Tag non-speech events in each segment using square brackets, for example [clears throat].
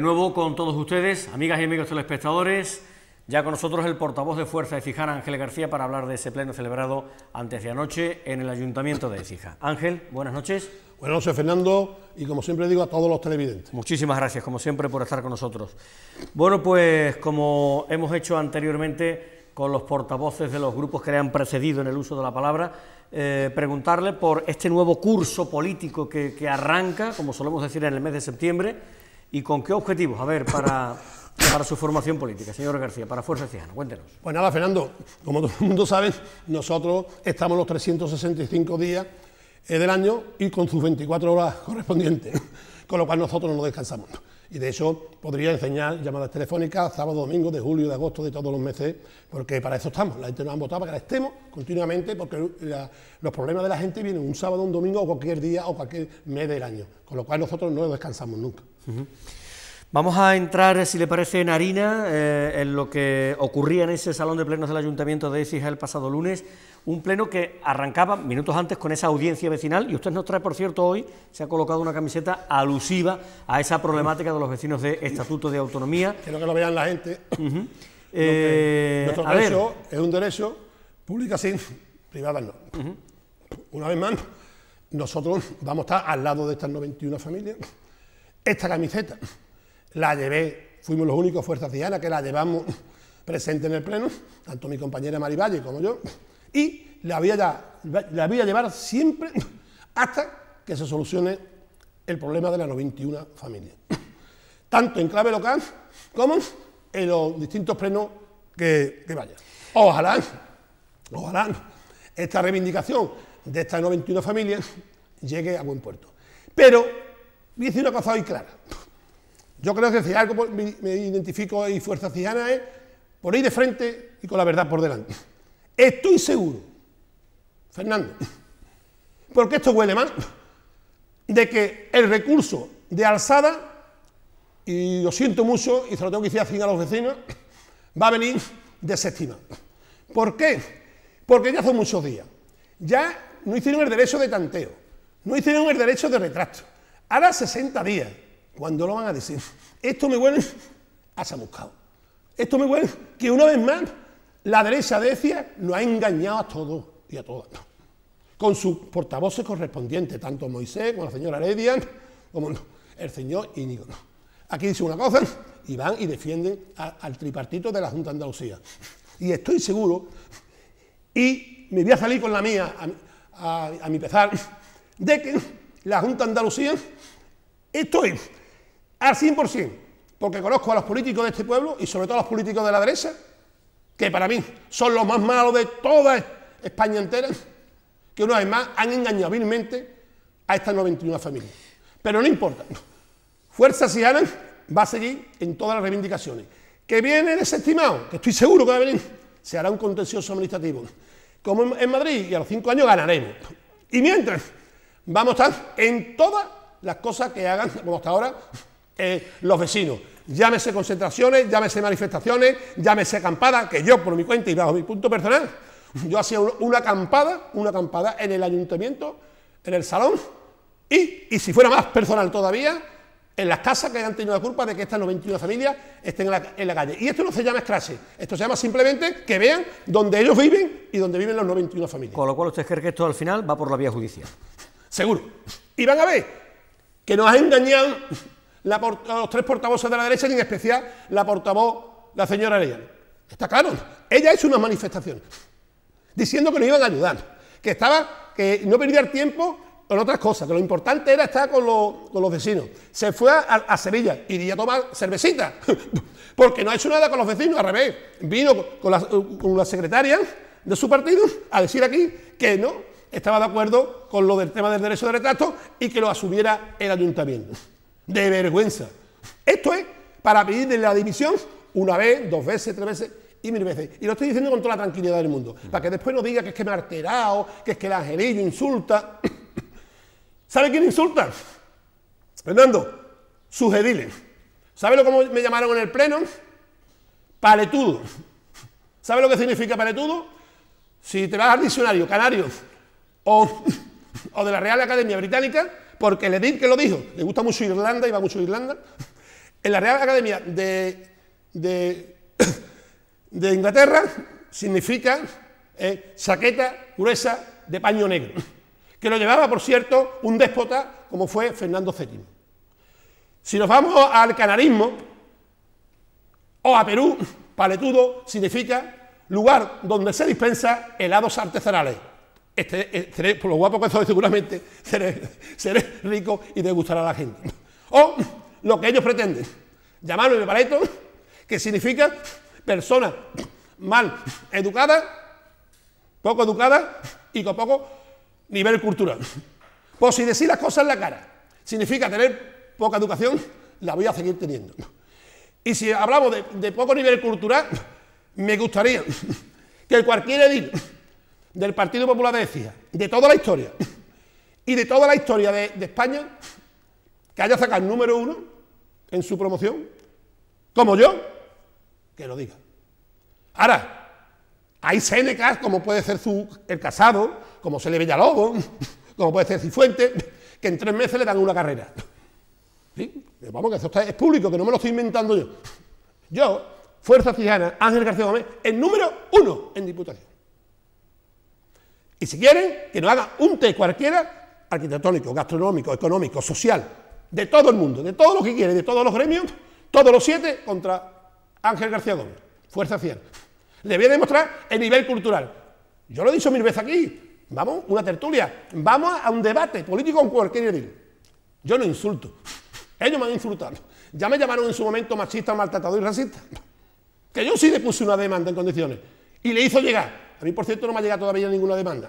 De nuevo con todos ustedes, amigas y amigos telespectadores, ya con nosotros el portavoz de Fuerza de fijar Ángel García, para hablar de ese pleno celebrado antes de anoche en el Ayuntamiento de Ecija. Ángel, buenas noches. Buenas noches, Fernando, y como siempre digo, a todos los televidentes. Muchísimas gracias, como siempre, por estar con nosotros. Bueno, pues como hemos hecho anteriormente con los portavoces de los grupos que le han precedido en el uso de la palabra, eh, preguntarle por este nuevo curso político que arranca, como solemos decir, en el mes de septiembre ¿Y con qué objetivos? A ver, para, su formación política, señor García, para Fuerza Ciudadana, cuéntenos. Pues nada, Fernando, como todo el mundo sabe, nosotros estamos los 365 días eh, del año y con sus 24 horas correspondientes, [laughs] con lo cual nosotros no descansamos. Y de eso podría enseñar llamadas telefónicas sábado, domingo, de julio, de agosto, de todos los meses, porque para eso estamos. La gente nos ha votado para que estemos continuamente, porque los problemas de la gente vienen un sábado, un domingo o cualquier día o cualquier mes del año. Con lo cual nosotros no descansamos nunca. Vamos a entrar, si le parece, en harina, eh, en lo que ocurría en ese salón de plenos del Ayuntamiento de Écija el pasado lunes un pleno que arrancaba minutos antes con esa audiencia vecinal y usted nos trae, por cierto, hoy se ha colocado una camiseta alusiva a esa problemática de los vecinos de Estatuto de Autonomía. Quiero que lo vean la gente. Eh, nuestro derecho es un derecho público sin privada no. Una vez más, nosotros vamos a estar al lado de estas 91 familias. Esta camiseta la llevé, fuimos los únicos fuerzas Ana que la llevamos presente en el pleno, tanto mi compañera Valle como yo. Y la voy a, llevar siempre [clears throat] hasta que se solucione el problema de las 91 familias. Tanto en clave local como en los distintos plenos que, vayan. Ojalá, ojalá esta reivindicación de estas 91 familias llegue a buen puerto. Pero voy a decir una cosa hoy clara. Yo creo que si algo me, identifico y fuerza cijana es por ir de frente y con la verdad por delante. Estoy seguro, Fernando, porque esto huele mal, de que el recurso de alzada, y lo siento mucho y se lo tengo que decir fin a los vecinos, va a venir desestimado. ¿Por qué? Porque ya hace muchos días. Ya no hicieron el derecho de tanteo, no hicieron el derecho de retrato. Ahora 60 días, cuando lo van a decir, esto me huele a buscado. Esto me huele que una vez más la derecha de ECIA lo ha engañado a todos y a todas, con sus portavoces correspondientes, tanto Moisés como la señora Heredia, como el señor Íñigo. Aquí dice una cosa y van y defienden al tripartito de la Junta de Andalucía. Y estoy seguro, y me voy a salir con la mía, a, mi pesar, de que la Junta de Andalucía estoy al 100%, porque conozco a los políticos de este pueblo y sobre todo a los políticos de la derecha, que para mí son los más malos de toda España entera, que una vez más han engañado vilmente a estas 91 familias. Pero no importa. Fuerza Sijana va a seguir en todas las reivindicaciones. Que viene desestimado, que estoy seguro que va a venir, se hará un contencioso administrativo. Como en Madrid, y a los cinco años ganaremos. Y mientras, vamos a estar en todas las cosas que hagan, como hasta ahora, eh, los vecinos. Llámese concentraciones, llámese manifestaciones, llámese acampada, que yo por mi cuenta y bajo mi punto personal, yo hacía una acampada, una acampada en el ayuntamiento, en el salón, y, y si fuera más personal todavía, en las casas que han tenido la culpa de que estas 91 familias estén en la, en la calle. Y esto no se llama escrase, esto se llama simplemente que vean donde ellos viven y donde viven las 91 familias. Con lo cual, ¿usted cree que esto al final va por la vía judicial? Seguro. Y van a ver que nos han engañado la, los tres portavoces de la derecha y en especial la portavoz, la señora Leyán Está claro, ella hizo una manifestación diciendo que no iban a ayudar, que estaba, que no perdía tiempo con otras cosas, que lo importante era estar con, con los vecinos. Se fue a, Sevilla y iría a tomar cervecita, [laughs] porque no ha hecho nada con los vecinos, al revés. Vino con la, con la secretaria de su partido a decir aquí que no estaba de acuerdo con lo del tema del derecho de retrato y que lo asumiera el ayuntamiento de vergüenza. Esto es para pedirle la dimisión una vez, dos veces, tres veces y mil veces. Y lo estoy diciendo con toda la tranquilidad del mundo, para que después no diga que es que me ha alterado, que es que el angelillo insulta. [coughs] ¿Sabe quién insulta? Fernando, sus ¿Sabe lo cómo me llamaron en el pleno? Paletudo. ¿Sabe lo que significa paletudo? Si te vas al diccionario canario o [coughs] de la Real Academia Británica, porque el edil que lo dijo, le gusta mucho Irlanda y va mucho a Irlanda, [laughs] en la Real Academia de, de, [coughs] Inglaterra significa saqueta eh, gruesa de paño negro, que lo llevaba, por cierto, un déspota como fue Fernando VII. Si nos vamos al canarismo o a Perú, paletudo significa lugar donde se dispensa helados artesanales. Este, eh, por lo guapo que soy, seguramente seré, rico y te gustará a la gente. O lo que ellos pretenden, llamarlo el barato, que significa persona mal educada, poco educada y con poco nivel cultural. Pues si decir las cosas en la cara significa tener poca educación, la voy a seguir teniendo. Y si hablamos de, poco nivel cultural, me gustaría que cualquiera diga, del Partido Popular de de toda la historia, y de toda la historia de, España, que haya sacado el número uno en su promoción, como yo, que lo diga. Ahora, hay Senecas, como puede ser el casado, como se le ve lobo, [laughs] como puede ser Cifuentes, que en tres meses le dan una carrera. ¿Sí? Vamos, que eso es público, que no me lo estoy inventando yo. Yo, Fuerza Cijana, Ángel García Gómez, el número uno en Diputación. Y si quieren, que nos haga un té cualquiera, arquitectónico, gastronómico, económico, social, de todo el mundo, de todo lo que quiere, de todos los gremios, todos los siete contra Ángel García Gómez, Fuerza 100. Le voy a demostrar el nivel cultural. Yo lo he dicho mil veces aquí, vamos una tertulia, vamos a un debate político con cualquier nivel. Yo no insulto, ellos me han insultado. Ya me llamaron en su momento machista, maltratador y racista. Que yo sí le puse una demanda en condiciones y le hizo llegar a mí, por cierto, no me ha llegado todavía ninguna demanda.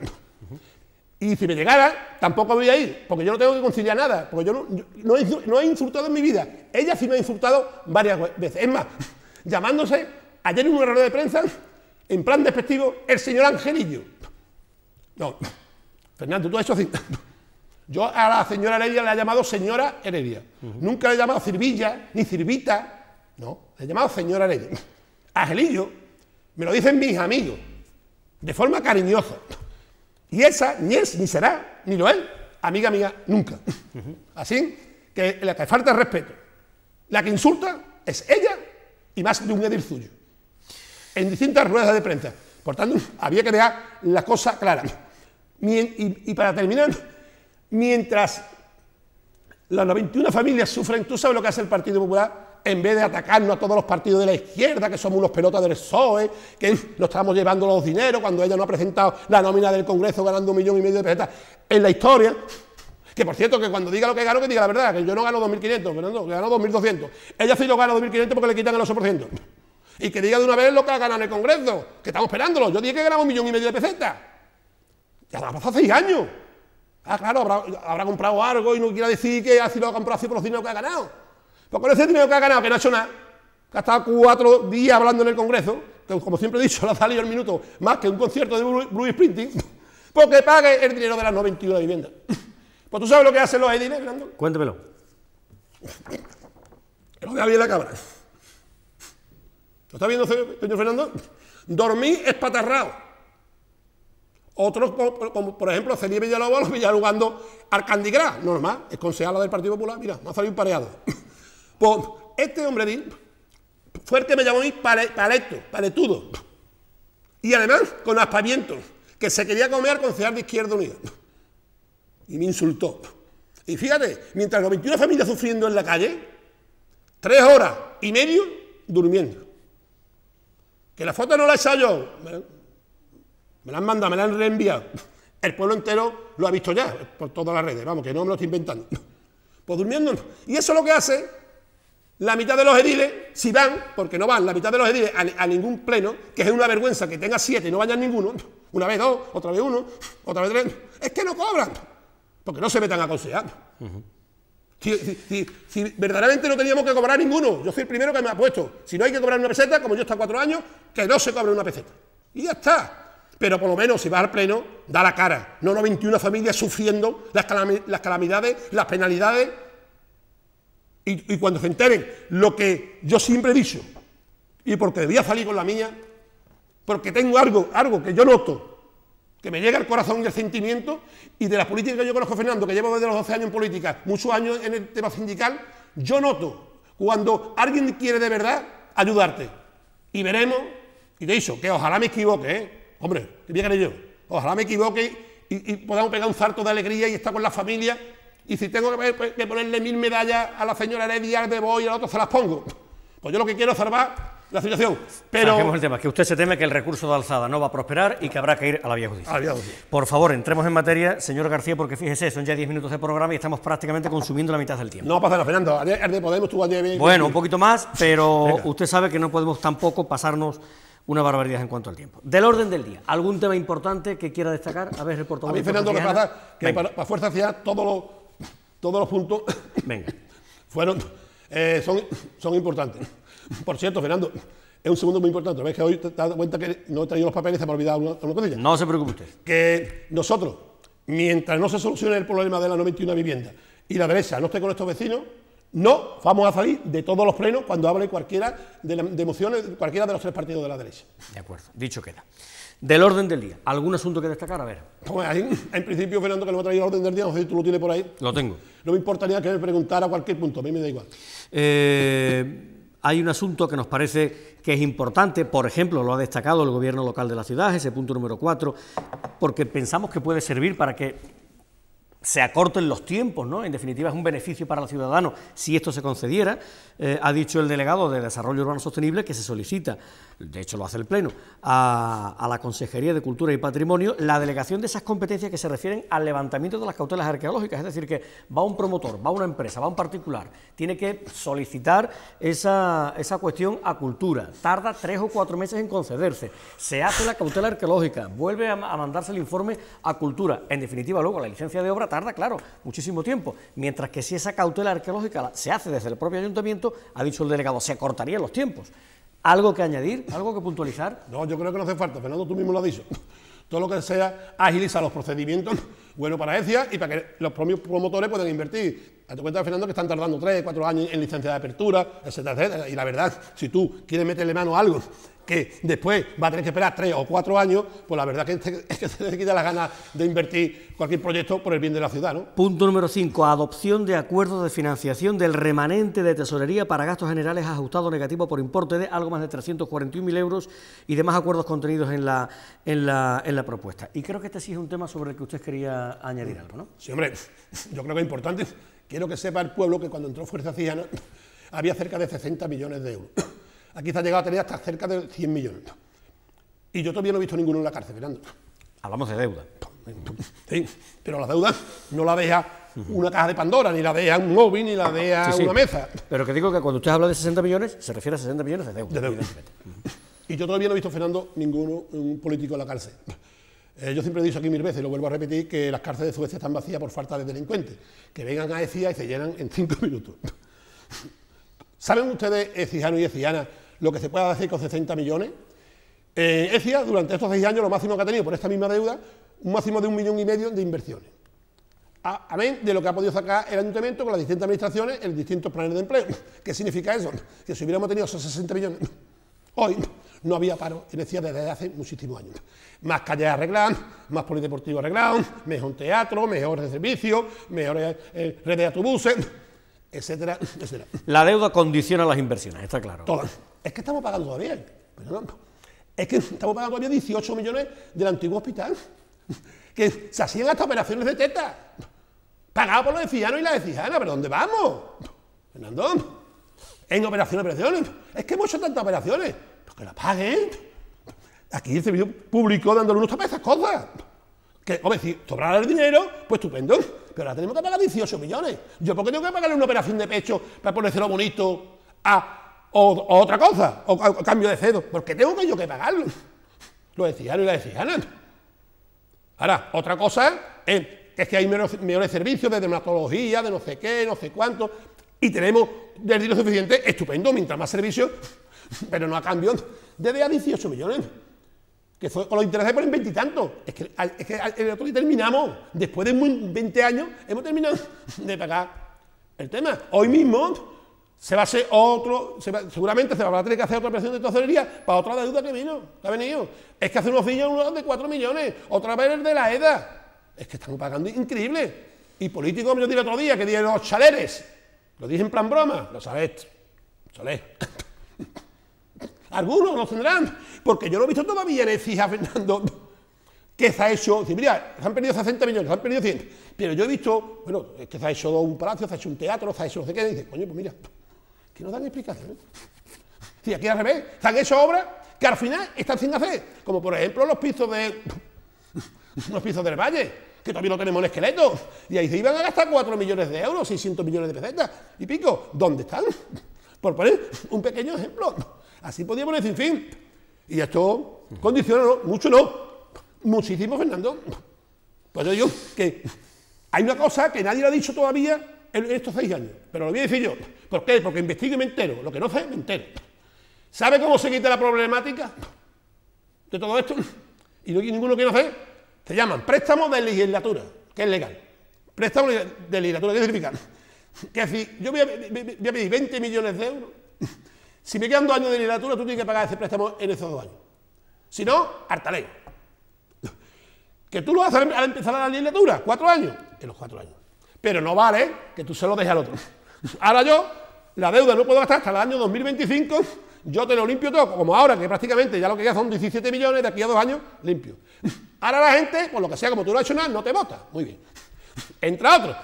Y si me llegara, tampoco voy a ir, porque yo no tengo que conciliar nada, porque yo no, he, insultado en mi vida. Ella sí me ha insultado varias veces. Es más, llamándose ayer en un error de prensa, en plan despectivo, el señor Angelillo. No, Fernando, tú has hecho así. [laughs] Yo a la señora Heredia le he llamado señora Heredia. Nunca le he llamado sirvilla ni sirvita No, le he llamado señora Heredia. Angelillo, me lo dicen mis amigos de forma cariñosa. Y esa ni es, ni será, ni lo es, amiga mía, nunca. Así que la que falta respeto, la que insulta es ella y más de un edil suyo. En distintas ruedas de prensa. Por tanto, había que dejar la cosa clara. Y, y para terminar, mientras las 91 familias sufren, tú sabes lo que hace el Partido Popular en vez de atacarnos a todos los partidos de la izquierda, que somos unos pelotas del PSOE, que nos estamos llevando los dineros cuando ella no ha presentado la nómina del Congreso ganando un millón y medio de pesetas en la historia. Que por cierto, que cuando diga lo que gano, que diga la verdad, que yo no gano 2.500, Fernando, que gano 2.200. Ella sí lo gana 2.500 porque le quitan el 8%. Y que diga de una vez lo que ha ganado en el Congreso, que estamos esperándolo. Yo dije que ganado un millón y medio de pesetas. Ya ha pasado seis años. Ah, claro, habrá, comprado algo y no quiera decir que ha sido ha comprado así por los dineros que ha ganado. Pues con ese dinero que ha ganado, que no ha hecho nada, que ha estado cuatro días hablando en el Congreso, que como siempre he dicho, [laughs] le ha salido el minuto más que un concierto de Bruce Springsteen, [laughs] porque pues pague el dinero de las 91 viviendas. [laughs] Pues tú sabes lo que hacen los ediles, Fernando. Cuéntemelo. Que lo vea bien la cámara. ¿Lo está viendo, señor Fernando? Dormir espatarrado. Otros, como, por ejemplo, Celia Villalobos, los Villalugando al más. es concejala del Partido Popular. Mira, me ha salido un pareado. Pues este hombre fuerte me llamó a mí paleto, paletudo. Y además con aspavientos, que se quería comer con concejal de Izquierda Unida. Y me insultó. Y fíjate, mientras 21 familias sufriendo en la calle, tres horas y medio durmiendo. Que la foto no la he echado yo. Me la han mandado, me la han reenviado. El pueblo entero lo ha visto ya, por todas las redes. Vamos, que no me lo estoy inventando. Pues durmiendo. Y eso lo que hace la mitad de los ediles, si van, porque no van la mitad de los ediles a, ningún pleno, que es una vergüenza que tenga siete y no vayan ninguno, [laughs] una vez dos, otra vez uno, [laughs] otra vez tres, es que no cobran, porque no se metan a aconsejar. si, verdaderamente no teníamos que cobrar ninguno, yo soy el primero que me ha puesto, si no hay que cobrar una peseta, como yo está cuatro años, que no se cobre una peseta. Y ya está. Pero por lo menos si va al pleno, da la cara. No 21 familias sufriendo las calamidades, las penalidades y, cuando se enteren lo que yo siempre he dicho, y porque debía salir con la mía, porque tengo algo, algo que yo noto, que me llega al corazón y al sentimiento, y de las políticas que yo conozco, Fernando, que llevo desde los 12 años en política, muchos años en el tema sindical, yo noto cuando alguien quiere de verdad ayudarte. Y veremos, y de hecho, que ojalá me equivoque, ¿eh? hombre, que bien yo, ojalá me equivoque y, podamos pegar un salto de alegría y estar con la familia y si tengo que ponerle mil medallas a la señora Heredia de Boy y al otro, se las pongo. Pues yo lo que quiero es salvar la situación. Pero. Saquemos el tema, que usted se teme que el recurso de alzada no va a prosperar y que habrá que ir a la vía justicia. A la vía Por favor, entremos en materia, señor García, porque fíjese, son ya 10 minutos de programa y estamos prácticamente consumiendo la mitad del tiempo. No pasa nada, Fernando. El de Podemos tuvo bien. Bueno, un poquito más, pero [laughs] usted sabe que no podemos tampoco pasarnos una barbaridad en cuanto al tiempo. Del orden del día, ¿algún tema importante que quiera destacar? A ver, el portavoz. A mí, Fernando, que pasa que para, Fuerza Ciudad todo lo todos los puntos [coughs] Venga. fueron, eh, son, importantes. Por cierto, Fernando, es un segundo muy importante. Ves que hoy te has cuenta que no he traído los papeles, se me ha olvidado una, cosilla. No se preocupe usted. Que nosotros, mientras no se solucione el problema de la 91 vivienda y la derecha no esté con estos vecinos, no vamos a salir de todos los plenos cuando hable cualquiera de, de cualquiera de los tres partidos de la derecha. De acuerdo, dicho queda. Del orden del día, ¿algún asunto que destacar? A ver. Pues ahí, en principio, Fernando, que no me ha traído el orden del día, no tú lo tienes por ahí. Lo tengo. No me importaría que me preguntara cualquier punto, a mí me da igual. Eh, hay un asunto que nos parece que es importante, por ejemplo, lo ha destacado el gobierno local de la ciudad, ese punto número 4, porque pensamos que puede servir para que se acorten los tiempos, ¿no? En definitiva es un beneficio para los ciudadano. si esto se concediera, eh, ha dicho el delegado de Desarrollo Urbano Sostenible que se solicita, de hecho lo hace el Pleno, a, la Consejería de Cultura y Patrimonio la delegación de esas competencias que se refieren al levantamiento de las cautelas arqueológicas, es decir, que va un promotor, va una empresa, va un particular, tiene que solicitar esa, cuestión a cultura, tarda tres o cuatro meses en concederse, se hace la cautela arqueológica, vuelve a mandarse el informe a cultura, en definitiva luego la licencia de obra tarda, claro, muchísimo tiempo. Mientras que si esa cautela arqueológica se hace desde el propio ayuntamiento, ha dicho el delegado, se cortarían los tiempos. ¿Algo que añadir? ¿Algo que puntualizar? No, yo creo que no hace falta, Fernando, tú mismo lo has dicho. Todo lo que sea agiliza los procedimientos, bueno para ECIA y para que los propios promotores puedan invertir Date cuenta, Fernando, que están tardando 3, cuatro años en licencia de apertura, etcétera, Y la verdad, si tú quieres meterle mano a algo que después va a tener que esperar 3 o cuatro años, pues la verdad que, [laughs] es que te quita las ganas de invertir cualquier proyecto por el bien de la ciudad. ¿no? Punto número 5. Adopción de acuerdos de financiación del remanente de tesorería para gastos generales ajustado negativo por importe de algo más de 341.000 euros y demás acuerdos contenidos en la, en, la, en la propuesta. Y creo que este sí es un tema sobre el que usted quería añadir algo, ¿no? Sí, hombre, [laughs] yo creo que es importante Quiero que sepa el pueblo que cuando entró Fuerza Ciudadana [laughs] había cerca de 60 millones de euros. Aquí se ha llegado a tener hasta cerca de 100 millones. Y yo todavía no he visto ninguno en la cárcel, Fernando. Hablamos de deuda. Sí, pero la deuda no la deja una caja de Pandora, ni la deja un móvil, ni la deja una mesa. Pero que digo que cuando usted habla de 60 millones, se refiere a 60 millones de deuda. De deuda. Y yo todavía no he visto, Fernando, ninguno, un político en la cárcel. Eh, yo siempre he dicho aquí mil veces, y lo vuelvo a repetir, que las cárceles de Suecia están vacías por falta de delincuentes, que vengan a ECIA y se llenan en cinco [laughs] minutos. ¿Saben ustedes, ECIA y Eciana lo que se puede hacer con 60 millones? ECIA, durante estos seis años, lo máximo que ha tenido por esta misma deuda, un máximo de un millón y medio de inversiones. Amén de lo que ha podido sacar el ayuntamiento con las distintas administraciones en distintos planes de empleo. [laughs] ¿Qué significa eso? Que si hubiéramos tenido esos 60 millones [laughs] hoy no había paro, decía, desde hace muchísimos años. Más calles arregladas, más polideportivos arreglados, mejor teatro, mejores servicio... mejores red eh, redes de autobuses, etcétera, etcétera. La deuda condiciona las inversiones, está claro. Es que estamos pagando todavía, es que estamos pagando todavía 18 millones del antiguo hospital, que se hacían hasta operaciones de teta, pagado por los de Cijano y la de Cijana, pero ¿dónde vamos? Fernando, en operaciones, operaciones. Es que hemos hecho tantas operaciones que la paguen. Aquí el servicio público dándole unos tapas esas cosas. Que, hombre, decir, el dinero, pues estupendo. Pero ahora tenemos que pagar 18 millones. ¿Yo por qué tengo que pagarle una operación de pecho para ponérselo bonito a, o, otra cosa? O, cambio de cedo. Porque tengo que yo que pagarlo. Lo decía y la decían. Ahora, otra cosa es que, es que hay mejores servicios de dermatología, de no sé qué, no sé cuánto. Y tenemos del dinero suficiente, estupendo, mientras más servicios, pero no ha cambio desde a 18 millones, que fue con los intereses por veintitantos. Es que, es que el otro día terminamos, después de 20 años, hemos terminado [laughs] de pagar el tema. Hoy mismo se va a hacer otro, seguramente se va a tener que hacer otra operación de tesorería para otra deuda que vino, ha venido. Es que hace unos días uno de 4 millones, otra vez el de la EDA. Es que estamos pagando increíble. Y políticos, lo dije otro día, que dieron los chaleres. Lo dije en plan broma, lo sabéis. Chalés. [laughs] Algunos los tendrán, porque yo lo he visto todavía, le decía a Fernando que se ha hecho, mira, se han perdido 60 millones, se han perdido 100, pero yo he visto, bueno, es que se ha hecho un palacio, se ha hecho un teatro, se ha hecho no sé qué, y dice, coño, pues mira, que no dan explicaciones. Si aquí al revés, se han hecho obras que al final están sin hacer, como por ejemplo los pisos de [laughs] los pisos del valle, que todavía no tenemos el esqueleto, y ahí se iban a gastar 4 millones de euros, 600 millones de pesetas, y pico, ¿dónde están? [laughs] Por poner un pequeño ejemplo. Así podíamos decir, en fin. Y esto condiciona, no, mucho no, muchísimo, Fernando. Pues yo digo que hay una cosa que nadie lo ha dicho todavía en estos seis años, pero lo voy a decir yo. ¿Por qué? Porque investigo y me entero. Lo que no sé, me entero. ¿Sabe cómo se quita la problemática de todo esto? Y no hay ninguno que no sé. Se llaman préstamos de legislatura, que es legal. Préstamos de legislatura, ¿qué Que así yo voy voy a pedir 20 millones de euros si me quedan dos años de literatura, tú tienes que pagar ese préstamo en esos dos años. Si no, ley. Que tú lo haces al empezar la legislatura, cuatro años, en los cuatro años. Pero no vale que tú se lo dejes al otro. Ahora yo, la deuda no puedo gastar hasta el año 2025, yo te lo limpio todo, como ahora, que prácticamente ya lo que queda son 17 millones, de aquí a dos años, limpio. Ahora la gente, por lo que sea, como tú no has hecho no te vota. Muy bien. Entra otro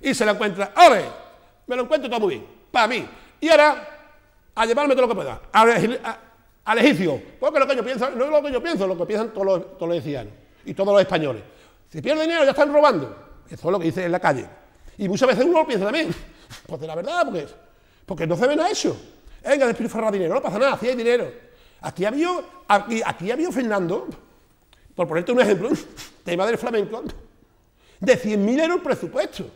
y se lo encuentra, ver! Me lo encuentro todo muy bien, para mí. Y ahora a llevarme todo lo que pueda, al, egipcio, porque lo que yo pienso, no es lo que yo pienso, lo que piensan todos los, todos y todos los españoles. Si pierden dinero ya están robando, eso es lo que dice en la calle. Y muchas veces uno lo piensa también, [laughs] pues de la verdad, porque, porque no se ven a eso. Venga, despilfarrar dinero, no pasa nada, aquí hay dinero. Aquí había, aquí, aquí había Fernando, por ponerte un ejemplo, [laughs] tema del flamenco, de 100.000 euros presupuesto.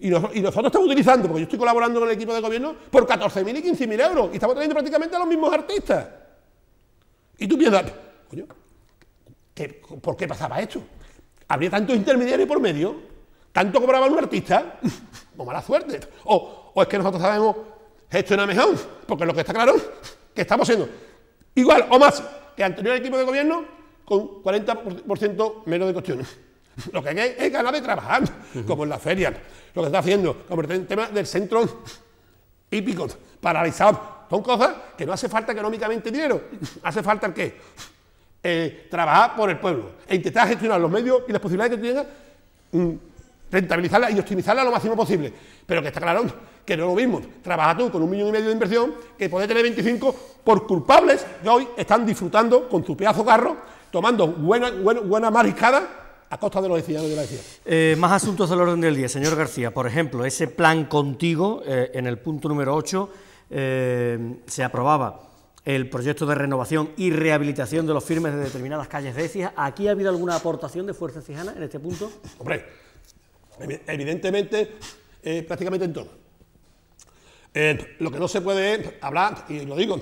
Y, nosotros estamos utilizando, porque yo estoy colaborando con el equipo de gobierno, por 14.000 y 15.000 euros. Y estamos teniendo prácticamente a los mismos artistas. Y tú piensas, coño, ¿qué, ¿por qué pasaba esto? ¿Habría tantos intermediarios por medio? ¿Tanto cobraba un artista? o [laughs] pues mala suerte. O, es que nosotros sabemos esto gestionar mejor, porque lo que está claro que estamos siendo igual o más que anterior equipo de gobierno con 40% menos de cuestiones. [laughs] Lo que hay es, es ganar de trabajar, como en las ferias, lo que está haciendo, como el tema del centro hípico, paralizado. Son cosas que no hace falta económicamente dinero. ¿Hace falta el qué? Eh, trabajar por el pueblo e intentar gestionar los medios y las posibilidades que tengas, mm, ...rentabilizarla y optimizarla... lo máximo posible. Pero que está claro que no es lo mismo trabajar tú con un millón y medio de inversión que poder tener 25 por culpables que hoy están disfrutando con su pedazo carro, tomando buena, buena mariscada a costa de los vecinos de la eh, más asuntos del orden del día, señor García. Por ejemplo, ese plan contigo, eh, en el punto número 8, eh, se aprobaba el proyecto de renovación y rehabilitación de los firmes de determinadas calles de Ecija. ¿Aquí ha habido alguna aportación de Fuerza Cijana en este punto? Hombre, evidentemente, prácticamente en todo. lo que no se puede hablar, y lo digo,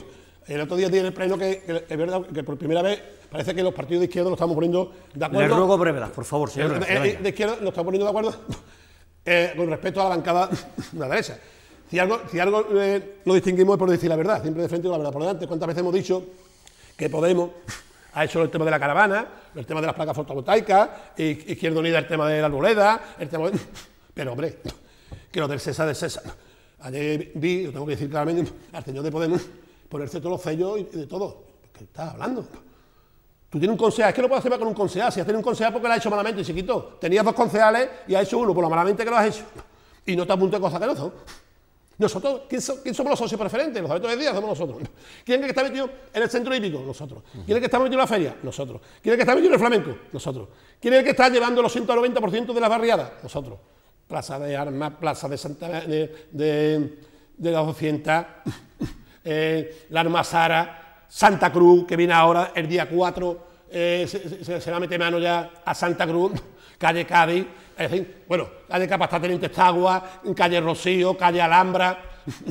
el otro día tiene el pleno que, es verdad que por primera vez parece que los partidos de izquierda nos estamos poniendo de acuerdo. Le ruego brevedad, por favor, señor. Eh, eh, de, izquierda nos estamos poniendo de acuerdo [laughs] eh, con respecto a la bancada [laughs] de la derecha. Si algo, si algo lo distinguimos es por decir la verdad, siempre de frente la verdad. Por delante, ¿cuántas veces hemos dicho que Podemos ha hecho el tema de la caravana, el tema de las placas fotovoltaicas, Izquierda Unida el tema de la arboleda, el tema de... [laughs] Pero hombre, que lo del César de César. Ayer vi, lo tengo que decir claramente, al señor de Podemos ponerse todos los sellos y de todo. ¿Qué estás hablando? Tú tienes un concejal, es que no puedes hacer con un concejal. Si has tenido un concejal porque lo has hecho malamente, y se quitó? Tenías dos concejales y has hecho uno por lo malamente que lo has hecho. Y no te apuntes cosas que no Nosotros, ¿quién, somos los socios preferentes? Los todos de día somos nosotros. [laughs] ¿Quién es el que está metido en el centro hípico? Nosotros. ¿Quién es el que está metido en la feria? Nosotros. ¿Quién es el que está metido en el flamenco? Nosotros. ¿Quién es el que está llevando los 190% de la barriadas? Nosotros. Plaza de Armas, Plaza de Santa de, de, de 200, [laughs] Eh, la Armazara, Santa Cruz, que viene ahora el día 4, eh, se, va a meter mano ya a Santa Cruz, [laughs] calle Cádiz, es decir, bueno, calle Capastá Teniente Estagua, calle Rocío, calle Alhambra.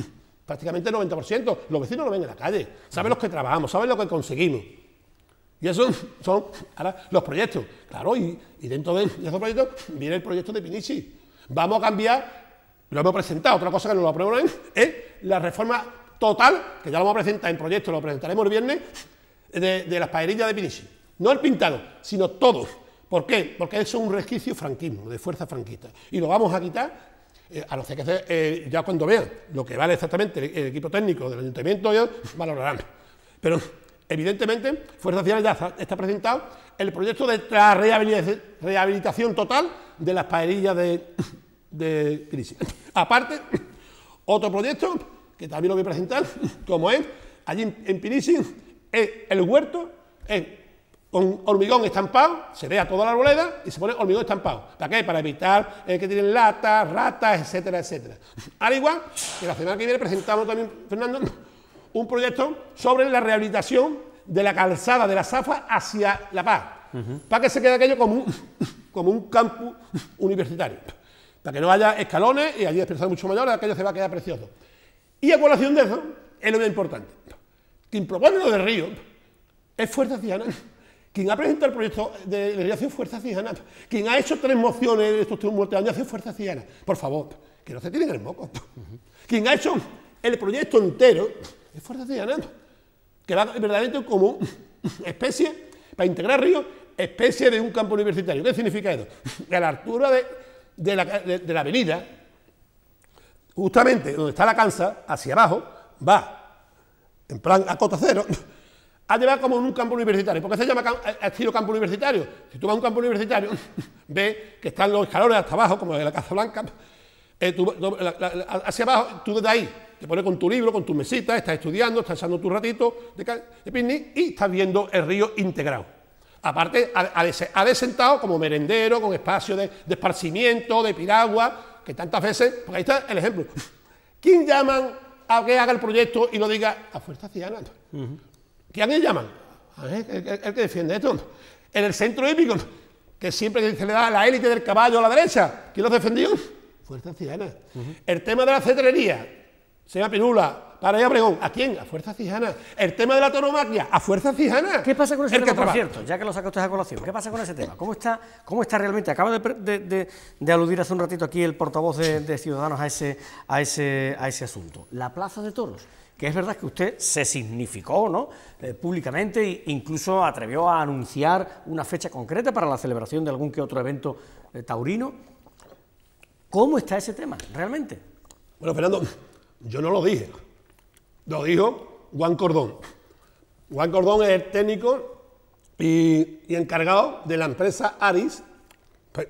[laughs] prácticamente el 90%. Los vecinos lo ven en la calle, saben los que trabajamos, saben lo que conseguimos. Y eso [laughs] son ahora los proyectos. Claro, y, dentro de esos proyectos viene el proyecto de Pinichi. Vamos a cambiar, lo hemos presentado, otra cosa que no lo aprueban es la reforma total, que ya lo vamos a presentar en proyecto, lo presentaremos el viernes, de, las paerillas de Pinichi. No el pintado, sino todos. ¿Por qué? Porque eso es un resquicio franquismo, de fuerza franquista. Y lo vamos a quitar, eh, a no ser que eh, ya cuando vean lo que vale exactamente el, equipo técnico del ayuntamiento, ya valorarán. Pero evidentemente, Fuerza Ciudadana ya está, presentado el proyecto de rehabilitación total de las paerillas de, de crisis. Aparte, otro proyecto que también lo voy a presentar, como es, allí en Pinisi, el huerto, es con hormigón estampado, se ve a toda la arboleda y se pone hormigón estampado. ¿Para qué? Para evitar eh, que tienen latas, ratas, etcétera, etcétera. Al igual que la semana que viene presentamos también, Fernando, un proyecto sobre la rehabilitación de la calzada de la Zafa hacia La Paz, para que se quede aquello como un, como un campus universitario, para que no haya escalones y allí es mucho mayor, aquello se va a quedar precioso. Y a colación de eso, es lo más importante. Quien propone lo de Río es Fuerza Ciana. Quien ha presentado el proyecto de relación Fuerza Ciudadanas. Quien ha hecho tres mociones de estos tres últimos años Fuerza Por favor, que no se tiren el moco. Quien ha hecho el proyecto entero es Fuerza Ciudadanas. Que va verdaderamente como especie, para integrar Río, especie de un campo universitario. ¿Qué significa eso? Que a la altura de la avenida justamente donde está la cansa, hacia abajo, va en plan a cota cero, ha [laughs] llevar como en un campo universitario. ¿Por qué se llama estilo campo universitario? Si tú vas a un campo universitario, [laughs] ves que están los escalones hasta abajo, como de la Casa Blanca, eh, hacia abajo, tú desde ahí te pones con tu libro, con tu mesita, estás estudiando, estás echando tu ratito de, y estás viendo el río integrado. Aparte, ha desentado como merendero, con espacio de, de esparcimiento, de piragua, que tantas veces, porque ahí está el ejemplo. ¿Quién llaman a que haga el proyecto y lo diga a Fuerza Ciudadana? ¿Quién llaman? El, el, que defiende esto. En el centro hípico, que siempre se le da a la élite del caballo a la derecha, ¿quién los defendió? Fuerza Ciudadana. El tema de la cetrería, se llama Pinula, para ella Obregón. ¿A quién? A Fuerza Cijana. El tema de la toromaquia, a Fuerza Cijana. ¿Qué pasa con ese tema, por cierto? Ya que lo saca usted a colación, ¿qué pasa con ese tema? ¿Cómo está, cómo está realmente? Acaba de, aludir hace un ratito aquí el portavoz de, Ciudadanos a ese, a, ese, a ese asunto. La Plaza de Toros que es verdad que usted se significó ¿no? Eh, públicamente e incluso atrevió a anunciar una fecha concreta para la celebración de algún que otro evento eh, taurino. ¿Cómo está ese tema realmente? Bueno, Fernando, yo no lo dije. Lo dijo Juan Cordón. Juan Cordón es el técnico y, encargado de la empresa Aris,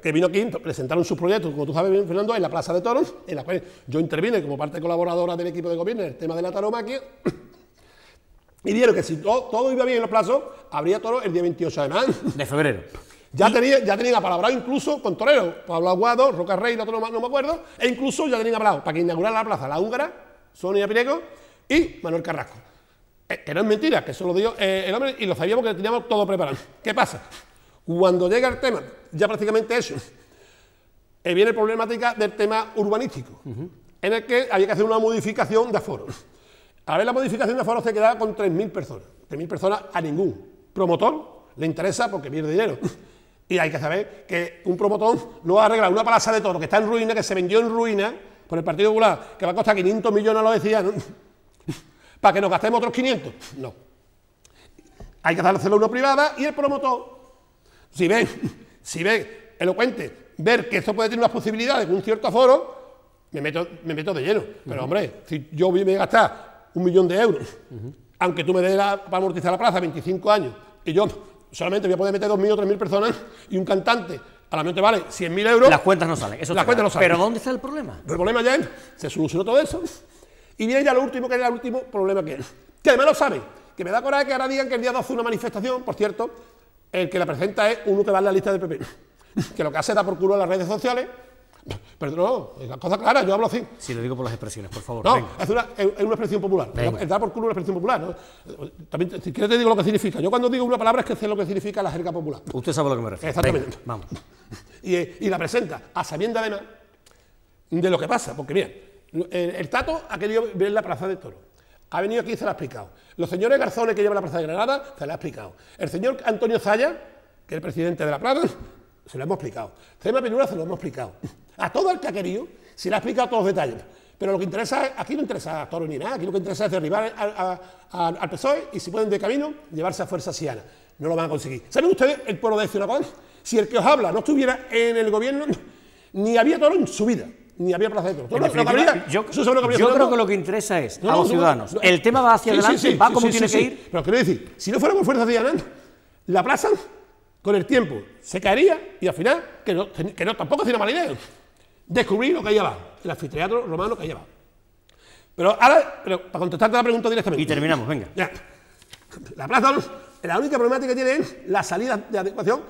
que vino aquí, presentaron sus proyectos, como tú sabes bien, Fernando, en la Plaza de Toros. En la cual yo intervine como parte colaboradora del equipo de gobierno en el tema de la taromaquia. Y dijeron que si todo, iba bien en los plazos, habría toros el día 28 de De febrero. Ya, tenía, ya tenían apalabrado incluso con Torero, Pablo Aguado, Roca Rey, no, no me acuerdo, e incluso ya tenían hablado para que inaugurara la plaza la húngara, Sonia Pireco, y Manuel Carrasco. Eh, que no es mentira, que eso lo dio eh, el hombre y lo sabíamos que teníamos todo preparado. ¿Qué pasa? Cuando llega el tema, ya prácticamente eso, eh, viene la problemática del tema urbanístico, en el que había que hacer una modificación de aforo. A ver, la modificación de aforo se quedaba con 3.000 personas. 3.000 personas a ningún promotor le interesa porque pierde dinero. Y hay que saber que un promotor no va a arreglar una plaza de todo que está en ruina, que se vendió en ruina por el Partido Popular, que va a costar 500 millones lo decían para que nos gastemos otros 500. No. Hay que hacerlo a una privada y el promotor, si ve, [laughs] si ve, elocuente, ver que esto puede tener unas posibilidades con un cierto aforo, me meto, me meto de lleno. Pero hombre, si yo voy a gastar un millón de euros, aunque tú me des la, para amortizar la plaza 25 años, y yo solamente voy a poder meter 2.000 o 3.000 personas y un cantante a la mente vale 100.000 euros. Las cuentas no salen. las cuentas no salen. Pero ¿dónde está el problema? El problema ya es, se solucionó todo eso. Y viene ya lo último, que era el último problema que es. Que además lo sabe. que me da coraje que ahora digan que el día 12 una manifestación, por cierto, el que la presenta es uno que va en la lista de PP, que lo que hace es por culo a las redes sociales, pero no, es cosa clara, yo hablo así. Si lo digo por las expresiones, por favor. No, Es, una, es, una, expresión popular. Es por culo una expresión popular. También, si quieres, te digo lo que significa. Yo cuando digo una palabra es que sé lo que significa la jerga popular. Usted sabe lo que me refiero. Exactamente. vamos. [laughs] Eh, y, la presenta a sabienda de de lo que pasa, porque bien, eh, el Tato ha querido ver la Plaza de Toro. Ha venido aquí y se lo ha explicado. Los señores garzones que llevan la Plaza de Granada, se lo ha explicado. El señor Antonio Zaya, que es el presidente de la Plaza, [laughs] se lo hemos explicado. Tema Pinura se lo hemos explicado. [laughs] A todo el que ha querido, se le ha explicado todos los detalles. Pero lo que interesa, aquí no interesa a Toro ni nada, aquí lo que interesa es derribar al PSOE y si pueden de camino, llevarse a Fuerza Siana. No lo van a conseguir. ¿Saben ustedes el pueblo de ciudad Si el que os habla no estuviera en el gobierno, [laughs] ni había Toro en su vida ni había plaza de yo, creo que lo que interesa es no, a los ciudadanos. el tema va hacia adelante, va como tiene que ir. Pero quiero decir, si no fuéramos fuerzas adelante, la plaza con el tiempo se caería y al final, que no, tampoco es una mala idea, descubrir lo que hay abajo, el anfiteatro romano que hay abajo. Pero ahora, para contestarte la pregunta directamente. Y terminamos, venga. La plaza, la única problemática que tiene es la salida de adecuación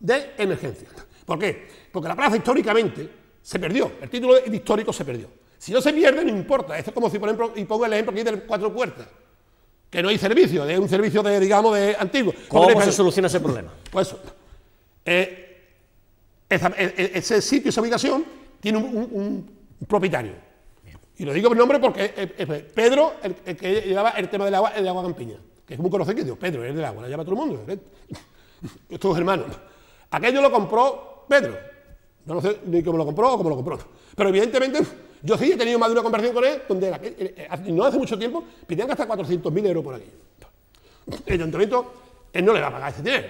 de emergencia. ¿Por qué? Porque la plaza históricamente se perdió. El título histórico se perdió. Si no se pierde, no importa. Esto es como si, por ejemplo, y pongo el ejemplo aquí de cuatro puertas, que no hay servicio, es un servicio de, digamos, de antiguo. ¿Cómo, se soluciona ese problema? Pues eh, eso. E, e, ese sitio, esa ubicación, tiene un, propietario. Y lo digo por nombre porque Pedro, el, que llevaba el tema del agua, el de agua campiña, que es como conocido que Pedro, es del agua, la llama todo el mundo, [laughs] estos hermanos. Aquello lo compró Pedro, no no sé ni cómo lo compró o cómo lo compró. Pero evidentemente, yo sí he tenido más de una conversación con él donde eh, no hace mucho tiempo pedían gastar 400.000 euros por aquí. El ayuntamiento, no le va a pagar ese dinero.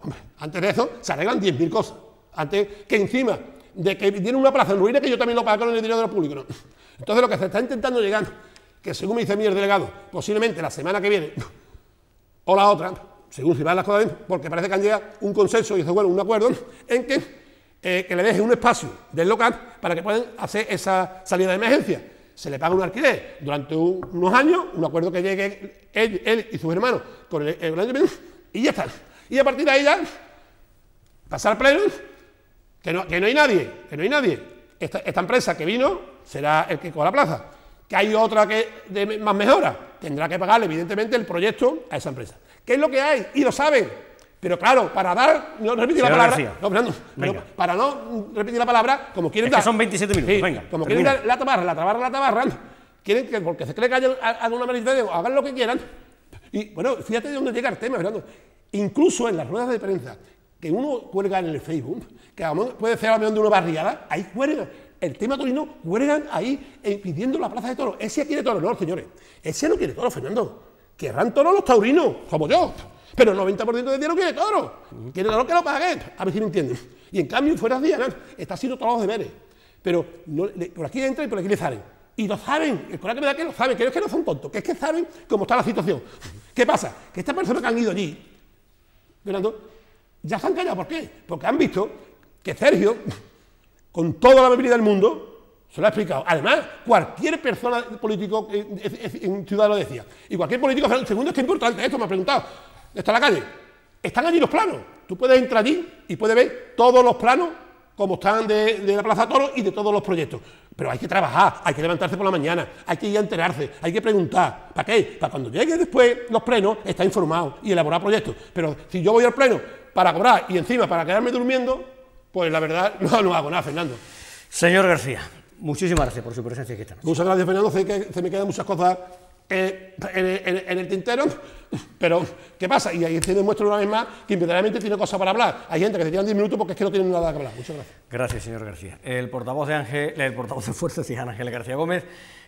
Hombre, antes de eso se arreglan 10.000 cosas. Antes que encima de que tiene una plaza en ruina que yo también lo pago con el dinero de los públicos. Entonces lo que se está intentando llegar, que según me dice mi delegado, posiblemente la semana que viene o la otra, según si van las cosas bien, porque parece que han llegado un consenso y bueno, un acuerdo en que eh, que le deje un espacio del local para que puedan hacer esa salida de emergencia. Se le paga un alquiler durante unos años, un acuerdo que llegue él, y sus hermanos con el, grande y ya está. Y a partir de ahí ya pasar pleno, que no, que no hay nadie, que no hay nadie. Esta, esta empresa que vino será el que coja la plaza. Que hay otra que de más mejora, tendrá que pagar evidentemente el proyecto a esa empresa. ¿Qué es lo que hay? Y lo saben. Pero claro, para dar, no repetir la palabra, no, Fernando, para no repetir la palabra, como quieren dar... son 27 minutos, venga. Como quieren dar la tabarra, la tabarra, la tabarra, quieren que, porque se cree que hayan alguna manifestación, hagan lo que quieran. Y bueno, fíjate de dónde llega el tema, Fernando. Incluso en las ruedas de prensa, que uno cuelga en el Facebook, que puede ser a de una barriada, ahí cuelgan. El tema torino cuelgan ahí eh, pidiendo la plaza de toros. Ese quiere toros, no, señores. Ese no quiere toros, Fernando. Querrán toros los taurinos, como yo. Pero el 90% del dinero quiere toro. Quiere toro que lo pague, A ver si lo entienden. Y en cambio, fuera de Diana, está haciendo todos los deberes. Pero por aquí entra y por aquí le salen. Y lo saben. El coraje me da que lo saben. Que no que no son tontos. Que es que saben cómo está la situación. ¿Qué pasa? Que estas personas que han ido allí, Fernando, ya se han callado. ¿Por qué? Porque han visto que Sergio, con toda la amabilidad del mundo, se lo ha explicado. Además, cualquier persona político eh, eh, eh, en, ciudad lo decía. Y cualquier político, segundo, es que es importante, esto me ha preguntado está la calle. Están allí los planos. Tú puedes entrar allí y puedes ver todos los planos como están de, la Plaza Toro y de todos los proyectos. Pero hay que trabajar, hay que levantarse por la mañana, hay que ir a enterarse, hay que preguntar. ¿Para qué? Para cuando llegue después los plenos, estar informado y elaborar proyectos. Pero si yo voy al pleno para cobrar y encima para quedarme durmiendo, pues la verdad [laughs] no, hago nada, Fernando. Señor García, muchísimas gracias por su presencia aquí esta Muchas gracias, Fernando. que se me quedan muchas cosas eh, en, el tintero, pero ¿qué pasa? Y ahí tiene muestra una vez más que inmediatamente tiene cosas para hablar. Hay gente que se tiran 10 minutos porque es que no tienen nada que hablar. Muchas gracias. Gracias, señor García. El portavoz de Ángel, el portavoz de fuerza Ángel García Gómez.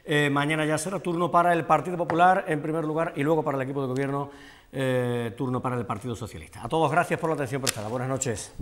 Eh, mañana ya será turno para el Partido Popular en primer lugar y luego para el equipo de gobierno, eh, turno para el Partido Socialista. A todos gracias por la atención prestada. Buenas noches.